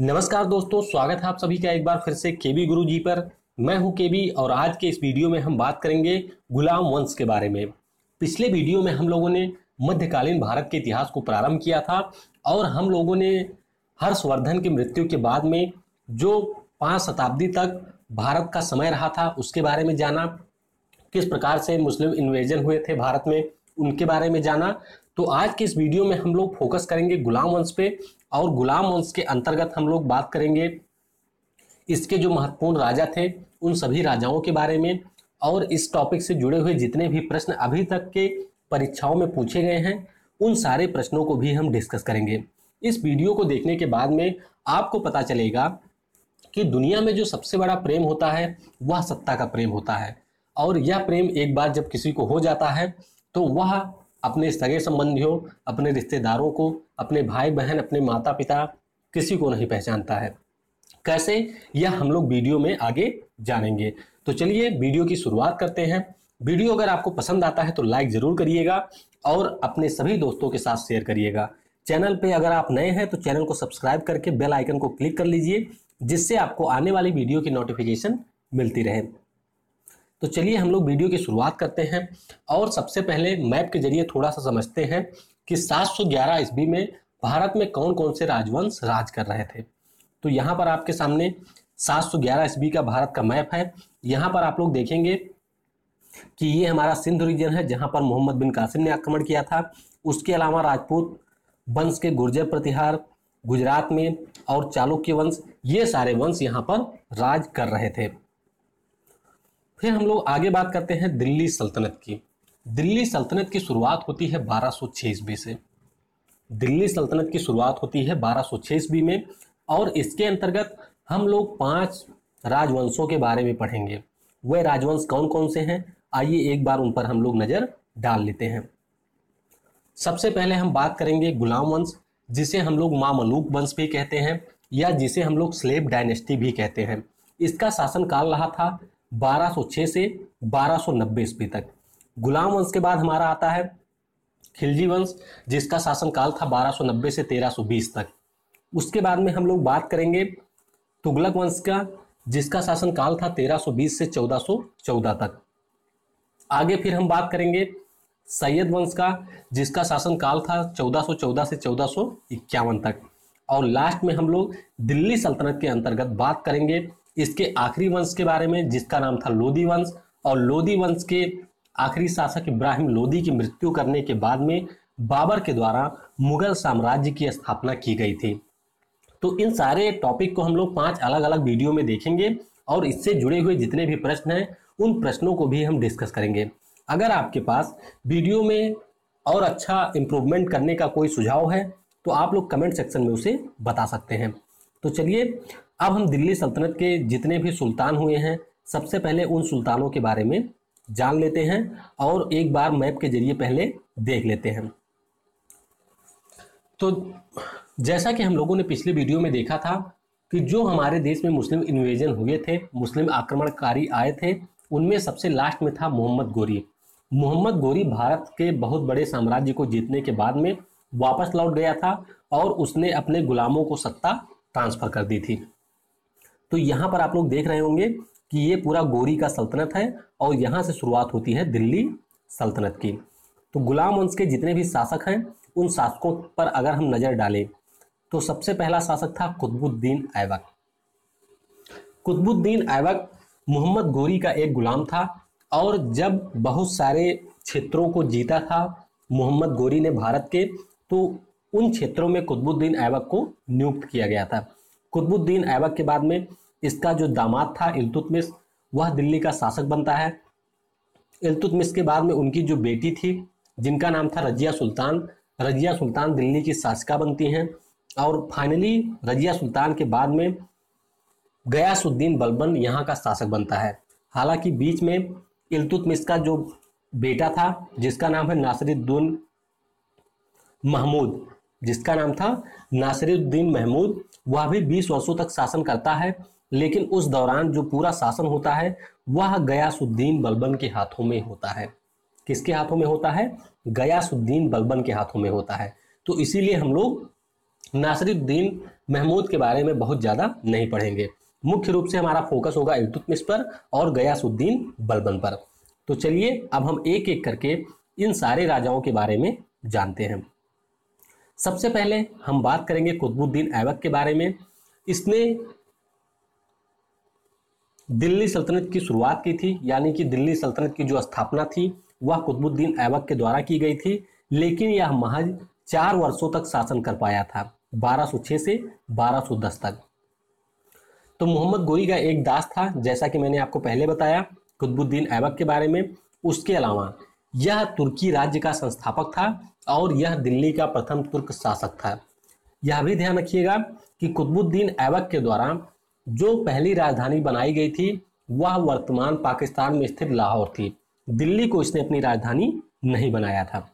नमस्कार दोस्तों स्वागत है आप सभी का एक बार फिर से केबी गुरु जी पर मैं हूं केबी और आज के इस वीडियो में हम बात करेंगे गुलाम वंश के बारे में पिछले वीडियो में हम लोगों ने मध्यकालीन भारत के इतिहास को प्रारंभ किया था और हम लोगों ने हर्षवर्धन की मृत्यु के बाद में जो पाँच शताब्दी तक भारत का समय रहा था उसके बारे में जाना किस प्रकार से मुस्लिम इन्वेजन हुए थे भारत में उनके बारे में जाना तो आज के इस वीडियो में हम लोग फोकस करेंगे गुलाम वंश पे और गुलाम वंश के अंतर्गत हम लोग बात करेंगे इसके जो महत्वपूर्ण राजा थे उन सभी राजाओं के बारे में और इस टॉपिक से जुड़े हुए जितने भी प्रश्न अभी तक के परीक्षाओं में पूछे गए हैं उन सारे प्रश्नों को भी हम डिस्कस करेंगे इस वीडियो को देखने के बाद में आपको पता चलेगा कि दुनिया में जो सबसे बड़ा प्रेम होता है वह सत्ता का प्रेम होता है और यह प्रेम एक बार जब किसी को हो जाता है तो वह अपने सगे संबंधियों अपने रिश्तेदारों को अपने भाई बहन अपने माता पिता किसी को नहीं पहचानता है कैसे यह हम लोग वीडियो में आगे जानेंगे तो चलिए वीडियो की शुरुआत करते हैं वीडियो अगर आपको पसंद आता है तो लाइक जरूर करिएगा और अपने सभी दोस्तों के साथ शेयर करिएगा चैनल पे अगर आप नए हैं तो चैनल को सब्सक्राइब करके बेल आइकन को क्लिक कर लीजिए जिससे आपको आने वाली वीडियो की नोटिफिकेशन मिलती रहे तो चलिए हम लोग वीडियो की शुरुआत करते हैं और सबसे पहले मैप के जरिए थोड़ा सा समझते हैं कि 711 ईस्वी में भारत में कौन कौन से राजवंश राज कर रहे थे तो यहाँ पर आपके सामने 711 ईस्वी का भारत का मैप है यहाँ पर आप लोग देखेंगे कि ये हमारा सिंध रीजन है जहाँ पर मोहम्मद बिन कासिम ने आक्रमण किया था उसके अलावा राजपूत वंश के गुर्जर प्रतिहार गुजरात में और चालुक्य वंश ये सारे वंश यहाँ पर राज कर रहे थे फिर हम लोग आगे बात करते हैं दिल्ली सल्तनत की दिल्ली सल्तनत की शुरुआत होती है बारह सौ ईस्वी से दिल्ली सल्तनत की शुरुआत होती है बारह सौ ईस्वी में और इसके अंतर्गत हम लोग पांच राजवंशों के बारे में पढ़ेंगे वह राजवंश कौन कौन से हैं आइए एक बार उन पर हम लोग नज़र डाल लेते हैं सबसे पहले हम बात करेंगे गुलाम वंश जिसे हम लोग मामलूक वंश भी कहते हैं या जिसे हम लोग स्लेब डायनेस्टी भी कहते हैं इसका शासनकाल रहा था 1206 से 1290 ईस्वी तक गुलाम वंश के बाद हमारा आता है खिलजी वंश जिसका शासनकाल था 1290 से 1320 तक उसके बाद में हम लोग बात करेंगे तुगलक वंश का जिसका शासनकाल था 1320 से 1414 तक आगे फिर हम बात करेंगे सैयद वंश का जिसका शासनकाल था 1414 से चौदह तक और लास्ट में हम लोग दिल्ली सल्तनत के अंतर्गत बात करेंगे इसके आखिरी वंश के बारे में जिसका नाम था लोदी वंश और लोदी वंश के आखिरी शासक इब्राहिम लोदी की मृत्यु करने के बाद में बाबर के द्वारा मुगल साम्राज्य की स्थापना की गई थी तो इन सारे टॉपिक को हम लोग पांच अलग अलग वीडियो में देखेंगे और इससे जुड़े हुए जितने भी प्रश्न हैं उन प्रश्नों को भी हम डिस्कस करेंगे अगर आपके पास वीडियो में और अच्छा इम्प्रूवमेंट करने का कोई सुझाव है तो आप लोग कमेंट सेक्शन में उसे बता सकते हैं तो चलिए अब हम दिल्ली सल्तनत के जितने भी सुल्तान हुए हैं सबसे पहले उन सुल्तानों के बारे में जान लेते हैं और एक बार मैप के जरिए पहले देख लेते हैं तो जैसा कि हम लोगों ने पिछले वीडियो में देखा था कि जो हमारे देश में मुस्लिम इन्वेजन हुए थे मुस्लिम आक्रमणकारी आए थे उनमें सबसे लास्ट में था मोहम्मद गोरी मोहम्मद गोरी भारत के बहुत बड़े साम्राज्य को जीतने के बाद में वापस लौट गया था और उसने अपने गुलामों को सत्ता ट्रांसफर कर दी थी तो यहाँ पर आप लोग देख रहे होंगे कि ये पूरा गोरी का सल्तनत है और यहाँ से शुरुआत होती है दिल्ली सल्तनत की तो गुलाम वंश के जितने भी शासक हैं उन शासकों पर अगर हम नज़र डालें तो सबसे पहला शासक था कुतबुद्दीन ऐबक कुतबुद्दीन ऐबक मोहम्मद गोरी का एक गुलाम था और जब बहुत सारे क्षेत्रों को जीता था मोहम्मद गोरी ने भारत के तो उन क्षेत्रों में कुतबुद्दीन ऐबक को नियुक्त किया गया था कुतुबुद्दीन ऐबक के बाद में इसका जो दामाद था इल्तुतमिश वह दिल्ली का शासक बनता है इल्तुतमिश के बाद में उनकी जो बेटी थी जिनका नाम था रजिया सुल्तान रजिया सुल्तान दिल्ली की शासिका बनती हैं और फाइनली रजिया सुल्तान के बाद में गयासुद्दीन बलबन यहाँ का शासक बनता है हालांकि बीच में इल्तुतमिश का जो बेटा था जिसका नाम है नासिरुद्दीन महमूद जिसका नाम था नासिरुद्दीन महमूद वह भी बीस वर्षों तक शासन करता है लेकिन उस दौरान जो पूरा शासन होता है वह गयासुद्दीन बलबन के हाथों में होता है किसके हाथों में होता है गयासुद्दीन बलबन के हाथों में होता है तो इसीलिए हम लोग नासरुद्दीन महमूद के बारे में बहुत ज़्यादा नहीं पढ़ेंगे मुख्य रूप से हमारा फोकस होगा इल्तुतमिश पर और गयासुद्दीन बलबन पर तो चलिए अब हम एक एक करके इन सारे राजाओं के बारे में जानते हैं सबसे पहले हम बात करेंगे कुतुबुद्दीन ऐबक के बारे में इसने दिल्ली सल्तनत की शुरुआत की थी यानी कि दिल्ली सल्तनत की जो स्थापना थी वह कुतुबुद्दीन ऐबक के द्वारा की गई थी लेकिन यह महज चार वर्षों तक शासन कर पाया था 1206 से 1210 तक तो मोहम्मद गोरी का एक दास था जैसा कि मैंने आपको पहले बताया कुतुबुद्दीन ऐबक के बारे में उसके अलावा यह तुर्की राज्य का संस्थापक था और यह दिल्ली का प्रथम तुर्क शासक था यह भी ध्यान रखिएगा कि कुतुबुद्दीन ऐबक के द्वारा जो पहली राजधानी बनाई गई थी वह वर्तमान पाकिस्तान में स्थित लाहौर थी दिल्ली को इसने अपनी राजधानी नहीं बनाया था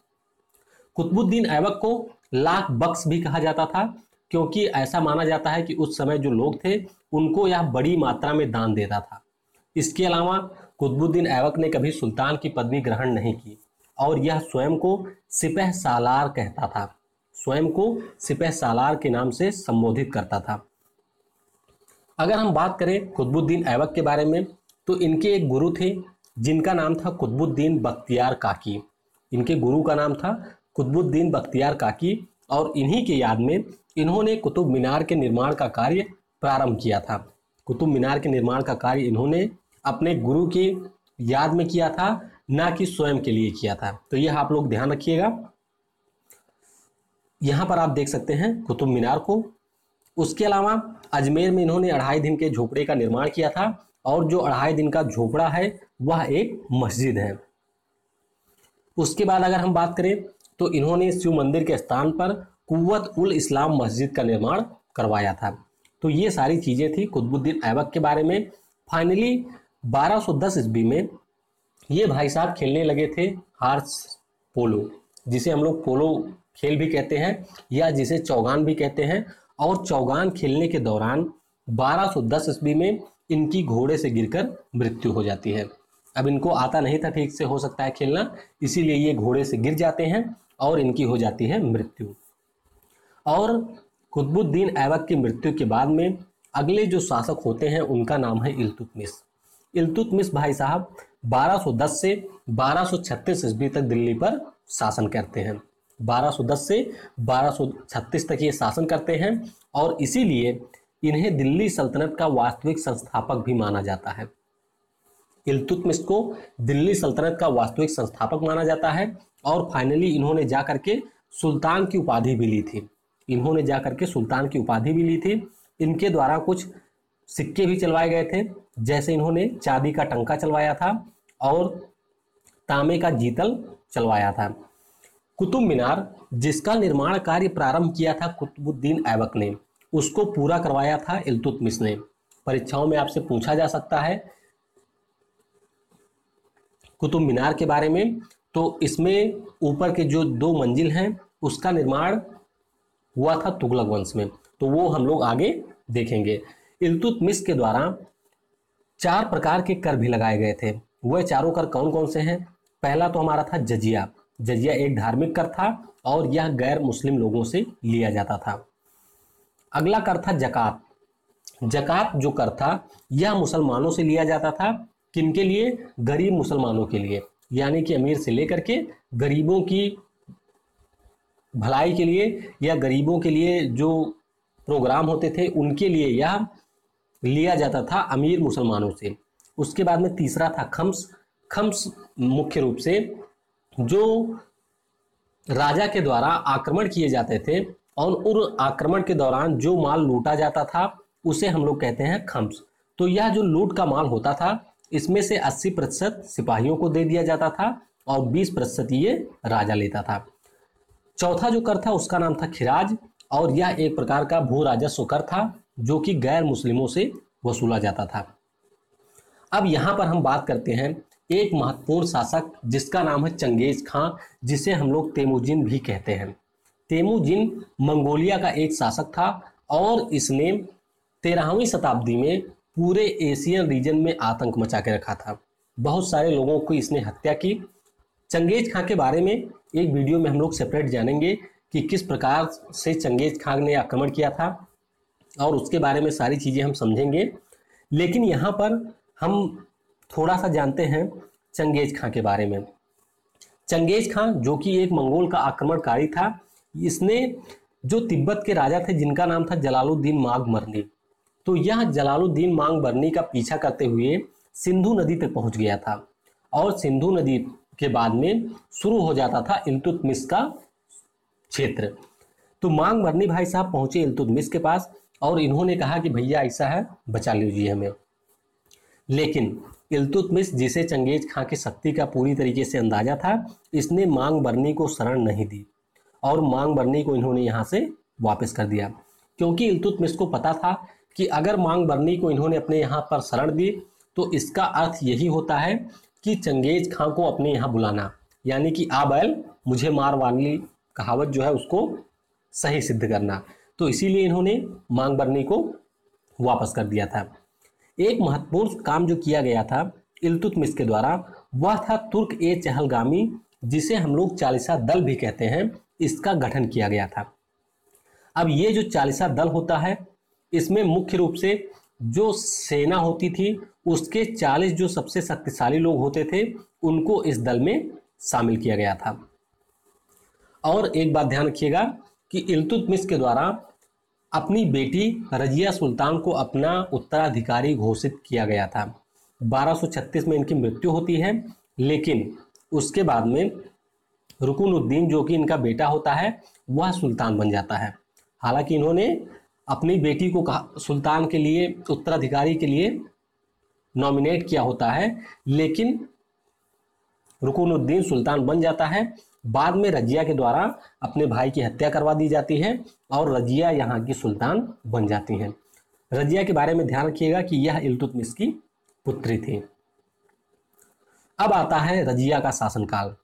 कुतुबुद्दीन ऐबक को लाख बक्स भी कहा जाता था क्योंकि ऐसा माना जाता है कि उस समय जो लोग थे उनको यह बड़ी मात्रा में दान देता था इसके अलावा कुतुबुद्दीन ऐबक ने कभी सुल्तान की पदवी ग्रहण नहीं की और यह स्वयं को सिपह सालार कहता था स्वयं को सिपह सालार के नाम से संबोधित करता था अगर हम बात करें कुतबुद्दीन ऐबक के बारे में तो इनके एक गुरु थे जिनका नाम था कुतबुद्दीन बख्तियार काकी इनके गुरु का नाम था कुतबुद्दीन बख्तियार काकी और इन्हीं के याद में इन्होंने कुतुब मीनार के निर्माण का कार्य प्रारंभ किया था कुतुब मीनार के निर्माण का कार्य इन्होंने अपने गुरु की याद में किया था ना कि स्वयं के लिए किया था तो यह आप लोग ध्यान रखिएगा यहाँ पर आप देख सकते हैं कुतुब मीनार को उसके अलावा अजमेर में इन्होंने अढ़ाई दिन के झोपड़े का निर्माण किया था और जो अढ़ाई दिन का झोपड़ा है वह एक मस्जिद है उसके बाद अगर हम बात करें तो इन्होंने शिव मंदिर के स्थान पर कुत उल इस्लाम मस्जिद का निर्माण करवाया था तो ये सारी चीज़ें थी कुतुबुद्दीन ऐबक के बारे में फाइनली 1210 ईस्वी में ये भाई साहब खेलने लगे थे हार्स पोलो जिसे हम लोग पोलो खेल भी कहते हैं या जिसे चौगान भी कहते हैं और चौगान खेलने के दौरान 1210 ईस्वी में इनकी घोड़े से गिरकर मृत्यु हो जाती है अब इनको आता नहीं था ठीक से हो सकता है खेलना इसीलिए ये घोड़े से गिर जाते हैं और इनकी हो जाती है मृत्यु और कुतुबुद्दीन ऐबक की मृत्यु के बाद में अगले जो शासक होते हैं उनका नाम है इलतुतमिस इलतुतमिस भाई साहब 1210 से 1236 ईस्वी तक दिल्ली पर शासन करते हैं 1210 से 1236 तक ये शासन करते हैं और इसीलिए इन्हें दिल्ली सल्तनत का वास्तविक संस्थापक भी माना जाता है इल्तुतमिश को दिल्ली सल्तनत का वास्तविक संस्थापक माना जाता है और फाइनली इन्होंने जा करके सुल्तान की उपाधि भी ली थी इन्होंने जा करके सुल्तान की उपाधि भी ली थी इनके द्वारा कुछ सिक्के भी चलवाए गए थे जैसे इन्होंने चांदी का टंका चलवाया था और तांबे का जीतल चलवाया था कुतुब मीनार जिसका निर्माण कार्य प्रारंभ किया था कुतुबुद्दीन ऐबक ने उसको पूरा करवाया था इल्तुतमिश ने परीक्षाओं में आपसे पूछा जा सकता है कुतुब मीनार के बारे में तो इसमें ऊपर के जो दो मंजिल हैं उसका निर्माण हुआ था तुगलक वंश में तो वो हम लोग आगे देखेंगे इल्तुतमिश के द्वारा चार प्रकार के कर भी लगाए गए थे वह चारों कर कौन कौन से हैं पहला तो हमारा था जजिया जजिया एक धार्मिक कर था और यह गैर मुस्लिम लोगों से लिया जाता था अगला कर था जकात जकात जो कर था यह मुसलमानों से लिया जाता था किनके लिए गरीब मुसलमानों के लिए यानी कि अमीर से लेकर के गरीबों की भलाई के लिए या गरीबों के लिए जो प्रोग्राम होते थे उनके लिए यह लिया जाता था अमीर मुसलमानों से उसके बाद में तीसरा था खम्स खम्स मुख्य रूप से जो राजा के द्वारा आक्रमण किए जाते थे और उन आक्रमण के दौरान जो माल लूटा जाता था उसे हम लोग कहते हैं खम्स तो यह जो लूट का माल होता था इसमें से 80 प्रतिशत सिपाहियों को दे दिया जाता था और 20 प्रतिशत ये राजा लेता था चौथा जो कर था उसका नाम था खिराज और यह एक प्रकार का भू राजस्व कर था जो कि गैर मुस्लिमों से वसूला जाता था अब यहाँ पर हम बात करते हैं एक महत्वपूर्ण शासक जिसका नाम है चंगेज खां जिसे हम लोग तेमुजिन भी कहते हैं तेमुजिन मंगोलिया का एक शासक था और इसने तेरहवीं शताब्दी में पूरे एशियन रीजन में आतंक मचा के रखा था बहुत सारे लोगों को इसने हत्या की चंगेज खां के बारे में एक वीडियो में हम लोग सेपरेट जानेंगे कि किस प्रकार से चंगेज खां ने आक्रमण किया था और उसके बारे में सारी चीज़ें हम समझेंगे लेकिन यहाँ पर हम थोड़ा सा जानते हैं चंगेज खां के बारे में चंगेज खां जो कि एक मंगोल का आक्रमणकारी था इसने जो तिब्बत के राजा थे जिनका नाम था जलालुद्दीन मांग मरनी तो यह जलालुद्दीन मांग बरनी का पीछा करते हुए सिंधु नदी तक पहुंच गया था और सिंधु नदी के बाद में शुरू हो जाता था इलतुतमिस का क्षेत्र तो मांग बरनी भाई साहब पहुंचे इलतुतमिस के पास और इन्होंने कहा कि भैया ऐसा है बचा लीजिए हमें लेकिन इल्तुतमिस जिसे चंगेज खां की शक्ति का पूरी तरीके से अंदाजा था इसने मांग बरनी को शरण नहीं दी और मांग बरनी को इन्होंने यहाँ से वापस कर दिया क्योंकि इल्तुतमिस को पता था कि अगर मांग बरनी को इन्होंने अपने यहाँ पर शरण दी तो इसका अर्थ यही होता है कि चंगेज खां को अपने यहाँ बुलाना यानी कि आ बैल मुझे मार वाली कहावत जो है उसको सही सिद्ध करना तो इसीलिए इन्होंने मांग बरनी को वापस कर दिया था एक महत्वपूर्ण काम जो किया गया था इलतुतमिस के द्वारा वह था तुर्क ए चहलगामी जिसे हम लोग चालीसा दल भी कहते हैं इसका गठन किया गया था अब ये जो चालीसा दल होता है इसमें मुख्य रूप से जो सेना होती थी उसके चालीस जो सबसे शक्तिशाली लोग होते थे उनको इस दल में शामिल किया गया था और एक बात ध्यान रखिएगा कि इलतुतमिश के द्वारा अपनी बेटी रजिया सुल्तान को अपना उत्तराधिकारी घोषित किया गया था 1236 में इनकी मृत्यु होती है लेकिन उसके बाद में रुकनुद्दीन जो कि इनका बेटा होता है वह सुल्तान बन जाता है हालांकि इन्होंने अपनी बेटी को कहा सुल्तान के लिए उत्तराधिकारी के लिए नॉमिनेट किया होता है लेकिन रुकनुद्दीन सुल्तान बन जाता है बाद में रजिया के द्वारा अपने भाई की हत्या करवा दी जाती है और रजिया यहाँ की सुल्तान बन जाती हैं रजिया के बारे में ध्यान रखिएगा कि यह इलतुत की पुत्री थी अब आता है रजिया का शासनकाल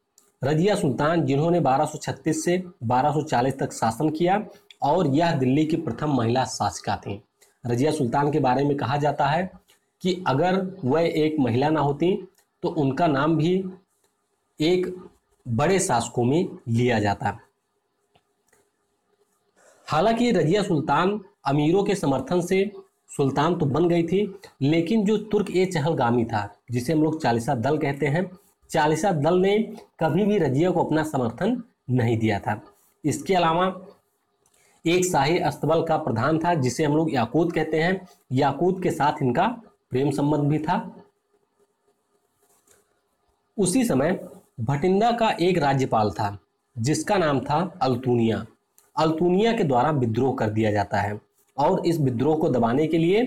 रजिया सुल्तान जिन्होंने 1236 से 1240 तक शासन किया और यह दिल्ली की प्रथम महिला शासिका थी रजिया सुल्तान के बारे में कहा जाता है कि अगर वह एक महिला ना होती तो उनका नाम भी एक बड़े शासकों में लिया जाता हालांकि रजिया सुल्तान अमीरों के समर्थन से सुल्तान तो बन गई थी लेकिन जो तुर्क ए चहलगामी था जिसे हम लोग चालीसा दल कहते हैं चालीसा दल ने कभी भी रजिया को अपना समर्थन नहीं दिया था इसके अलावा एक शाही अस्तबल का प्रधान था जिसे हम लोग याकूत कहते हैं याकूत के साथ इनका प्रेम संबंध भी था उसी समय भटिंदा का एक राज्यपाल था जिसका नाम था अल्तूनिया अल्तूनिया के द्वारा विद्रोह कर दिया जाता है और इस विद्रोह को दबाने के लिए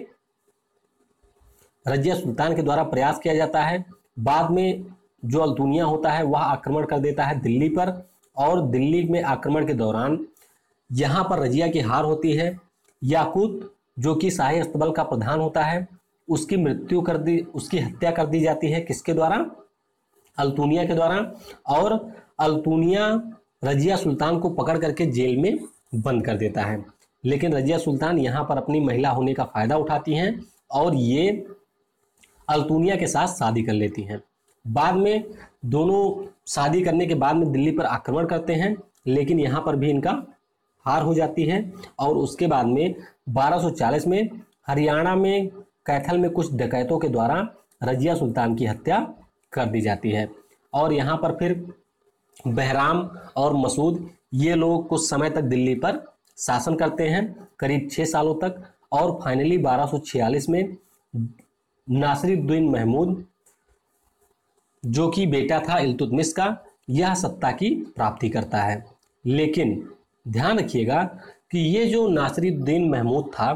रजिया सुल्तान के द्वारा प्रयास किया जाता है बाद में जो अल्तूनिया होता है वह आक्रमण कर देता है दिल्ली पर और दिल्ली में आक्रमण के दौरान यहाँ पर रजिया की हार होती है याकूत जो कि शाही अस्तबल का प्रधान होता है उसकी मृत्यु कर दी उसकी हत्या कर दी जाती है किसके द्वारा अल्तूनिया के द्वारा और अल्तूनिया रजिया सुल्तान को पकड़ करके जेल में बंद कर देता है लेकिन रजिया सुल्तान यहाँ पर अपनी महिला होने का फायदा उठाती हैं और ये अल्तूनिया के साथ शादी कर लेती हैं बाद में दोनों शादी करने के बाद में दिल्ली पर आक्रमण करते हैं लेकिन यहाँ पर भी इनका हार हो जाती है और उसके बाद में 1240 में हरियाणा में कैथल में कुछ डकैतों के द्वारा रजिया सुल्तान की हत्या कर दी जाती है और यहाँ पर फिर बहराम और मसूद ये लोग कुछ समय तक दिल्ली पर शासन करते हैं करीब छः सालों तक और फाइनली 1246 में नासरुद्दीन महमूद जो कि बेटा था इलतुतमिस का यह सत्ता की प्राप्ति करता है लेकिन ध्यान रखिएगा कि ये जो नासरुद्दीन महमूद था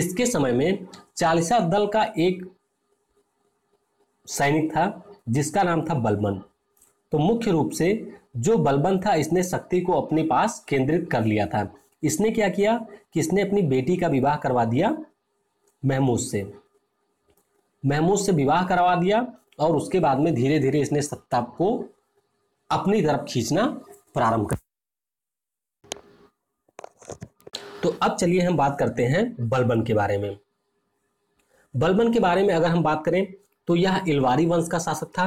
इसके समय में चालीसा दल का एक सैनिक था जिसका नाम था बलबन तो मुख्य रूप से जो बलबन था इसने शक्ति को अपने पास केंद्रित कर लिया था इसने क्या किया कि इसने अपनी बेटी का विवाह करवा दिया महमूद से महमूद से विवाह करवा दिया और उसके बाद में धीरे धीरे इसने सत्ता को अपनी तरफ खींचना प्रारंभ कर तो अब चलिए हम बात करते हैं बलबन के बारे में बलबन के बारे में अगर हम बात करें तो यह इलवारी वंश का शासक था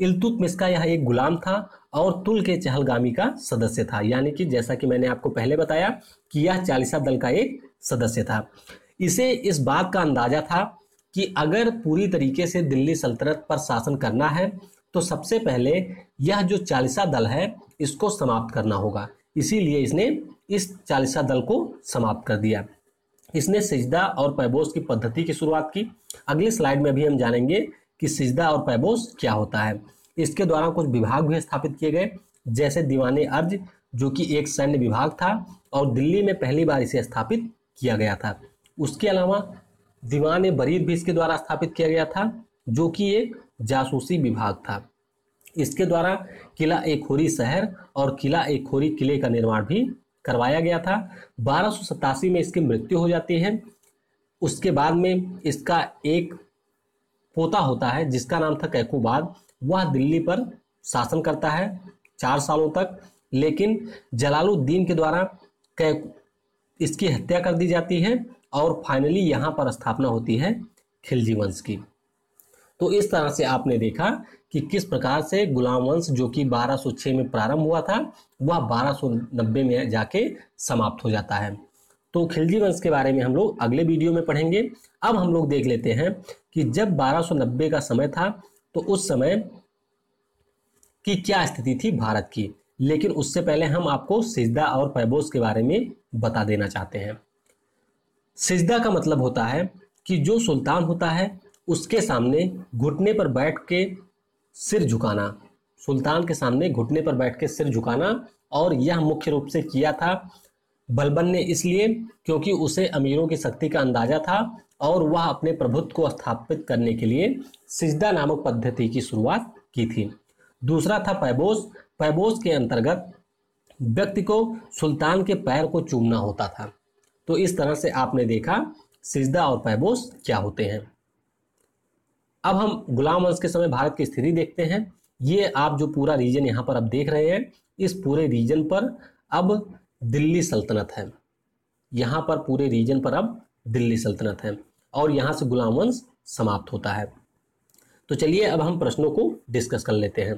इलतुतमिस का यह एक गुलाम था और तुल के चहलगामी का सदस्य था यानी कि जैसा कि मैंने आपको पहले बताया कि यह चालीसा दल का एक सदस्य था इसे इस बात का अंदाजा था कि अगर पूरी तरीके से दिल्ली सल्तनत पर शासन करना है तो सबसे पहले यह जो चालीसा दल है इसको समाप्त करना होगा इसीलिए इसने इस चालीसा दल को समाप्त कर दिया इसने सिजदा और पैबोस की पद्धति की शुरुआत की अगली स्लाइड में भी हम जानेंगे कि सिजदा और पैबोस क्या होता है इसके द्वारा कुछ विभाग भी स्थापित किए गए जैसे दीवाने अर्ज जो कि एक सैन्य विभाग था और दिल्ली में पहली बार इसे स्थापित किया गया था उसके अलावा दीवान बरीद भी इसके द्वारा स्थापित किया गया था जो कि एक जासूसी विभाग था इसके द्वारा किला एक खोरी शहर और किला एक खोरी किले का निर्माण भी करवाया गया था बारह में इसकी मृत्यु हो जाती है उसके बाद में इसका एक पोता होता है जिसका नाम था कैकुबाद वह दिल्ली पर शासन करता है चार सालों तक लेकिन जलालुद्दीन के द्वारा कैक इसकी हत्या कर दी जाती है और फाइनली यहाँ पर स्थापना होती है खिलजी वंश की तो इस तरह से आपने देखा कि किस प्रकार से गुलाम वंश जो कि 1206 में प्रारंभ हुआ था वह 1290 में जाके समाप्त हो जाता है तो खिलजी वंश के बारे में हम लोग अगले वीडियो में पढ़ेंगे अब हम लोग देख लेते हैं कि जब 1290 का समय था तो उस समय की क्या स्थिति थी भारत की लेकिन उससे पहले हम आपको सिजदा और पैबोस के बारे में बता देना चाहते हैं सिजदा का मतलब होता है कि जो सुल्तान होता है उसके सामने घुटने पर बैठ के सिर झुकाना सुल्तान के सामने घुटने पर बैठ के सिर झुकाना और यह मुख्य रूप से किया था बलबन ने इसलिए क्योंकि उसे अमीरों की शक्ति का अंदाजा था और वह अपने प्रभुत्व को स्थापित करने के लिए सिजदा नामक पद्धति की शुरुआत की थी दूसरा था पैबोस पैबोस के अंतर्गत व्यक्ति को सुल्तान के पैर को चूमना होता था तो इस तरह से आपने देखा सिजदा और पैबोस क्या होते हैं अब हम गुलाम वंश के समय भारत की स्थिति देखते हैं ये आप जो पूरा रीजन यहाँ पर अब देख रहे हैं इस पूरे रीजन पर अब दिल्ली सल्तनत है यहाँ पर पूरे रीजन पर अब दिल्ली सल्तनत है और यहाँ से गुलाम वंश समाप्त होता है तो चलिए अब हम प्रश्नों को डिस्कस कर लेते हैं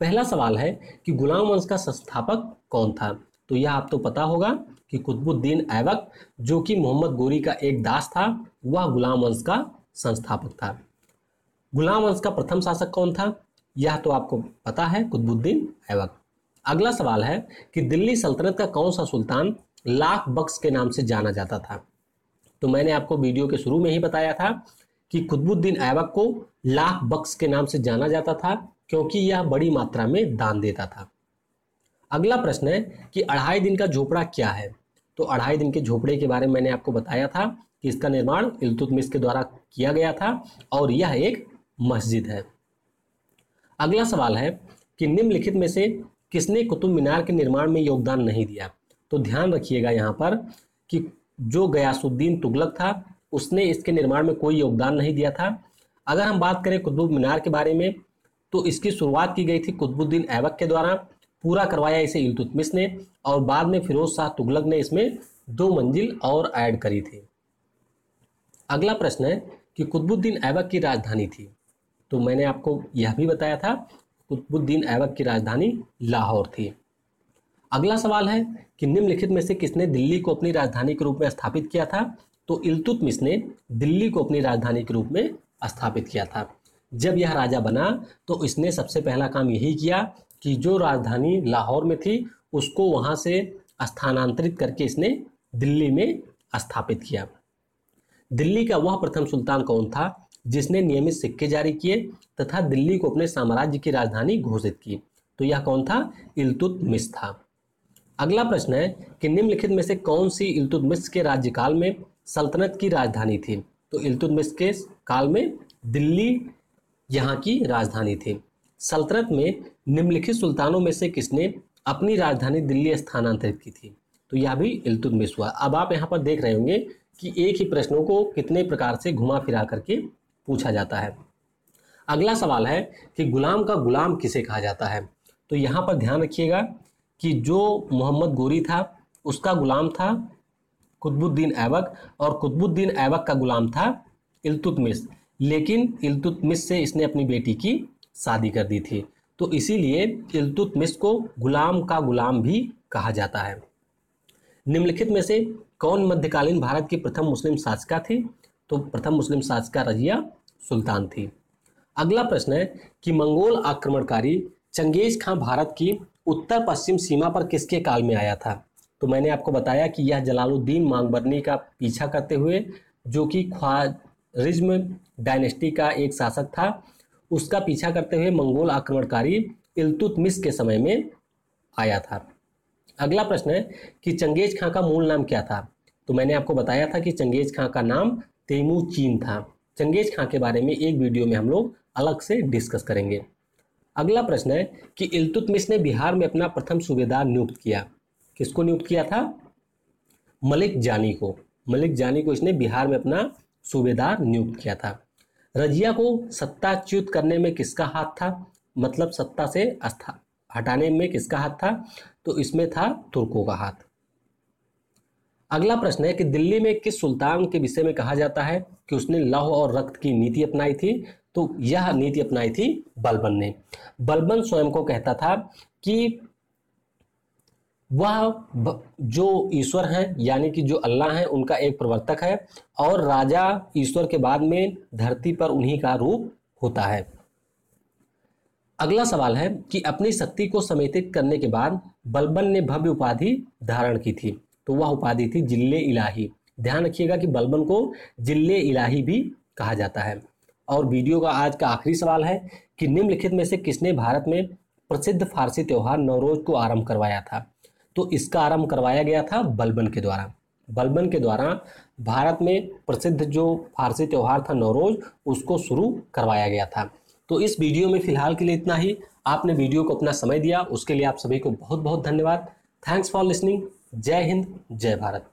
पहला सवाल है कि गुलाम वंश का संस्थापक कौन था तो यह आप तो पता होगा कि कुतुबुद्दीन ऐबक जो कि मोहम्मद गोरी का एक दास था वह गुलाम वंश का संस्थापक था गुलाम वंश का प्रथम शासक कौन था यह तो आपको पता है कुतुबुद्दीन ऐबक अगला सवाल है कि दिल्ली सल्तनत का कौन सा सुल्तान लाख बख्श के नाम से जाना जाता था तो मैंने आपको वीडियो के शुरू में ही बताया था कि खुदबुद्दीन ऐबक को लाख बक्स के नाम से जाना जाता था क्योंकि यह बड़ी मात्रा में दान देता था अगला प्रश्न है कि अढ़ाई दिन का झोपड़ा क्या है तो अढ़ाई दिन के झोपड़े के बारे में मैंने आपको बताया था कि इसका निर्माण इलतुतमिस के द्वारा किया गया था और यह एक मस्जिद है अगला सवाल है कि निम्नलिखित में से किसने कुतुब मीनार के निर्माण में योगदान नहीं दिया तो ध्यान रखिएगा यहाँ पर कि जो गयासुद्दीन तुगलक था उसने इसके निर्माण में कोई योगदान नहीं दिया था अगर हम बात करें कुतुब मीनार के बारे में तो इसकी शुरुआत की गई थी कुतुबुद्दीन ऐबक के द्वारा पूरा करवाया इसे इलतुतमिस ने और बाद में फिरोज शाह तुगलक ने इसमें दो मंजिल और ऐड करी थी अगला प्रश्न है कि कुतुबुद्दीन ऐबक की राजधानी थी तो मैंने आपको यह भी बताया था कुतुबुद्दीन ऐबक की राजधानी लाहौर थी अगला सवाल है कि निम्नलिखित में से किसने दिल्ली को अपनी राजधानी के रूप में स्थापित किया था तो इलतुतमिस ने दिल्ली को अपनी राजधानी के रूप में स्थापित किया था जब यह राजा बना तो इसने सबसे पहला काम यही किया कि जो राजधानी लाहौर में थी उसको वहाँ से स्थानांतरित करके इसने दिल्ली में स्थापित किया दिल्ली का वह प्रथम सुल्तान कौन था जिसने नियमित सिक्के जारी किए तथा दिल्ली को अपने साम्राज्य की राजधानी घोषित की तो यह कौन था इलतुतमिस था अगला प्रश्न है कि निम्नलिखित में से कौन सी इल्तुतमिश के राज्यकाल में सल्तनत की राजधानी थी तो इल्तुतमिश के काल में दिल्ली यहाँ की राजधानी थी सल्तनत में निम्नलिखित सुल्तानों में से किसने अपनी राजधानी दिल्ली स्थानांतरित की थी तो यह भी इल्तुतमिश हुआ अब आप यहाँ पर देख रहे होंगे कि एक ही प्रश्नों को कितने प्रकार से घुमा फिरा करके पूछा जाता है अगला सवाल है कि गुलाम का गुलाम किसे कहा जाता है तो यहाँ पर ध्यान रखिएगा कि जो मोहम्मद गोरी था उसका गुलाम था कुतबुद्दीन ऐबक और कुतबुद्दीन ऐबक का गुलाम था इल्तुतमिस लेकिन इल्तुतमिस से इसने अपनी बेटी की शादी कर दी थी तो इसीलिए इल्तुतमिस को गुलाम का गुलाम भी कहा जाता है निम्नलिखित में से कौन मध्यकालीन भारत की प्रथम मुस्लिम शासिका थी तो प्रथम मुस्लिम शासिका रजिया सुल्तान थी अगला प्रश्न है कि मंगोल आक्रमणकारी चंगेज खां भारत की उत्तर पश्चिम सीमा पर किसके काल में आया था तो मैंने आपको बताया कि यह जलालुद्दीन मांगबरनी का पीछा करते हुए जो कि ख्वारिज्म डायनेस्टी का एक शासक था उसका पीछा करते हुए मंगोल आक्रमणकारी इलतुतमिस के समय में आया था अगला प्रश्न है कि चंगेज खां का मूल नाम क्या था तो मैंने आपको बताया था कि चंगेज खां का नाम तेमू चीन था चंगेज खां के बारे में एक वीडियो में हम लोग अलग से डिस्कस करेंगे अगला प्रश्न है कि इल्तुतमिश ने बिहार में अपना प्रथम सूबेदार नियुक्त किया किसको नियुक्त किया था मलिक जानी को मलिक जानी को इसने बिहार में अपना सूबेदार नियुक्त किया था रजिया को सत्ताच्युत करने में किसका हाथ था मतलब सत्ता से अस्था हटाने में किसका हाथ था तो इसमें था तुर्कों का हाथ अगला प्रश्न है कि दिल्ली में किस सुल्तान के विषय में कहा जाता है कि उसने लौह और रक्त की नीति अपनाई थी तो यह नीति अपनाई थी बलबन ने बलबन स्वयं को कहता था कि वह जो ईश्वर हैं यानी कि जो अल्लाह हैं उनका एक प्रवर्तक है और राजा ईश्वर के बाद में धरती पर उन्हीं का रूप होता है अगला सवाल है कि अपनी शक्ति को समेतित करने के बाद बलबन ने भव्य उपाधि धारण की थी तो वह उपाधि थी जिल्ले इलाही ध्यान रखिएगा कि बलबन को जिल्ले इलाही भी कहा जाता है और वीडियो का आज का आखिरी सवाल है कि निम्नलिखित में से किसने भारत में प्रसिद्ध फारसी त्यौहार नवरोज को आरंभ करवाया था तो इसका आरंभ करवाया गया था बलबन के द्वारा बलबन के द्वारा भारत में प्रसिद्ध जो फारसी त्यौहार था नवरोज उसको शुरू करवाया गया था तो इस वीडियो में फिलहाल के लिए इतना ही आपने वीडियो को अपना समय दिया उसके लिए आप सभी को बहुत बहुत धन्यवाद थैंक्स फॉर लिसनिंग जय हिंद जय भारत